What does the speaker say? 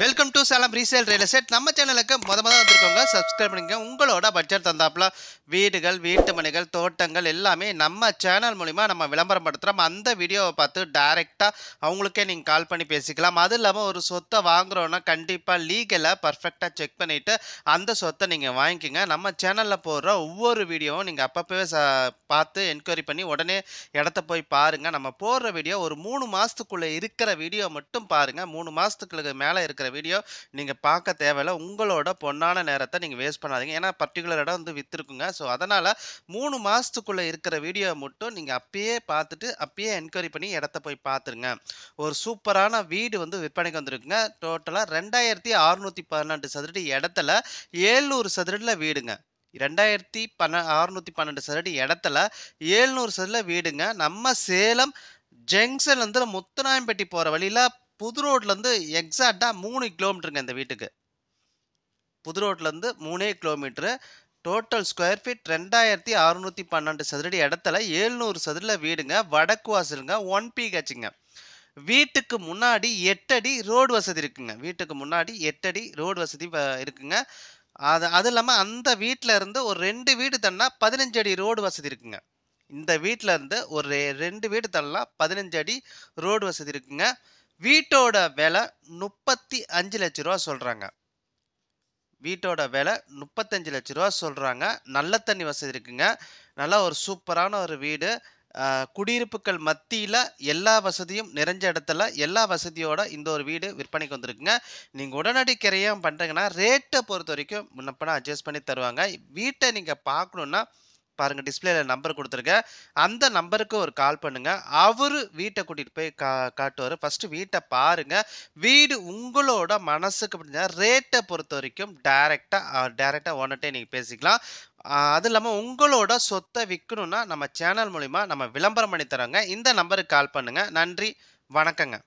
welcome to Salem resale real estate நம்ம சேனலுக்கு மொத மொதல் வந்திருக்கவங்க சப்ஸ்கிரைப் பண்ணிங்க உங்களோட பட்ஜெட் தந்தாப்புல வீடுகள் வீட்டு மனைகள் தோட்டங்கள் எல்லாமே நம்ம சேனல் மூலிமா நம்ம விளம்பரம் படுத்துகிறோம் அந்த வீடியோவை பார்த்து டைரெக்டாக அவங்களுக்கே நீங்கள் கால் பண்ணி பேசிக்கலாம் அது இல்லாமல் ஒரு சொத்தை வாங்குறோன்னா கண்டிப்பாக லீகலாக பர்ஃபெக்டாக செக் பண்ணிவிட்டு அந்த சொத்தை நீங்கள் வாங்கிக்கோங்க நம்ம சேனலில் போடுற ஒவ்வொரு வீடியோவும் நீங்கள் அப்பப்போவே ச பார்த்து என்கொயரி பண்ணி உடனே இடத்த போய் பாருங்கள் நம்ம போடுற வீடியோ ஒரு மூணு மாதத்துக்குள்ளே இருக்கிற வீடியோ மட்டும் பாருங்கள் மூணு மாதத்துக்கு மேலே இருக்கிற இருக்கிற வீடியோ நீங்கள் பார்க்க தேவையில்ல உங்களோட பொண்ணான நேரத்தை நீங்கள் வேஸ்ட் பண்ணாதீங்க ஏன்னா பர்டிகுலர் இடம் வந்து விற்றுருக்குங்க ஸோ அதனால் மூணு மாதத்துக்குள்ளே இருக்கிற வீடியோவை மட்டும் நீங்கள் அப்பயே பார்த்துட்டு அப்பயே என்கொயரி பண்ணி இடத்த போய் பார்த்துருங்க ஒரு சூப்பரான வீடு வந்து விற்பனைக்கு வந்திருக்குங்க டோட்டலாக ரெண்டாயிரத்தி அறுநூற்றி பதினெட்டு சதுரடி இடத்துல ஏழ்நூறு சதுரடியில் வீடுங்க ரெண்டாயிரத்தி பன்ன அறுநூற்றி பன்னெண்டு சதுரடி இடத்துல ஏழ்நூறு சதுரில் வீடுங்க நம்ம சேலம் ஜங்ஷன்லேருந்து முத்துநாயம்பட்டி போகிற வழியில் புது ரோட்லேருந்து எக்ஸாக்டாக மூணு கிலோமீட்டருங்க இந்த வீட்டுக்கு புது ரோட்லேருந்து மூணே கிலோமீட்ரு டோட்டல் ஸ்கொயர் ஃபீட் ரெண்டாயிரத்தி அறுநூற்றி பன்னெண்டு சதுரடி இடத்துல ஏழ்நூறு சதுரில் வீடுங்க வடக்கு வாசலுங்க ஒன் பிஹெச்சுங்க வீட்டுக்கு முன்னாடி எட்டடி ரோடு வசதி இருக்குங்க வீட்டுக்கு முன்னாடி எட்டடி ரோடு வசதி இருக்குங்க அது அது இல்லாமல் அந்த வீட்டில் இருந்து ஒரு ரெண்டு வீடு தள்ளா பதினஞ்சு அடி ரோடு வசதி இருக்குங்க இந்த வீட்டில் இருந்து ஒரு ரெண்டு வீடு தள்ளா பதினஞ்சு அடி ரோடு வசதி இருக்குங்க வீட்டோட விலை முப்பத்தி அஞ்சு லட்ச ரூபா சொல்கிறாங்க வீட்டோட விலை முப்பத்தஞ்சு லட்ச ரூபா சொல்கிறாங்க நல்ல தண்ணி வசதி இருக்குங்க நல்லா ஒரு சூப்பரான ஒரு வீடு குடியிருப்புகள் மத்தியில் எல்லா வசதியும் நிறைஞ்ச இடத்துல எல்லா வசதியோட இந்த ஒரு வீடு விற்பனைக்கு வந்திருக்குங்க நீங்கள் உடனடி கிரையம் பண்ணுறீங்கன்னா ரேட்டை பொறுத்த வரைக்கும் முன்னப்பனா அட்ஜஸ்ட் பண்ணி தருவாங்க வீட்டை நீங்கள் பார்க்கணுன்னா பாருங்கள் டிஸ்பிளேல நம்பர் கொடுத்துருங்க அந்த நம்பருக்கு ஒரு கால் பண்ணுங்கள் அவர் வீட்டை கூட்டிகிட்டு போய் கா காட்டுவார் ஃபர்ஸ்ட் வீட்டை பாருங்க வீடு உங்களோட மனசுக்கு அப்படின்னா ரேட்டை பொறுத்த வரைக்கும் டைரக்டா டைரக்டா ஓனர்ட்டே நீங்கள் பேசிக்கலாம் அது இல்லாமல் உங்களோட சொத்தை விற்கணுன்னா நம்ம சேனல் மூலிமா நம்ம விளம்பரம் பண்ணி தரோங்க இந்த நம்பருக்கு கால் பண்ணுங்கள் நன்றி வணக்கங்க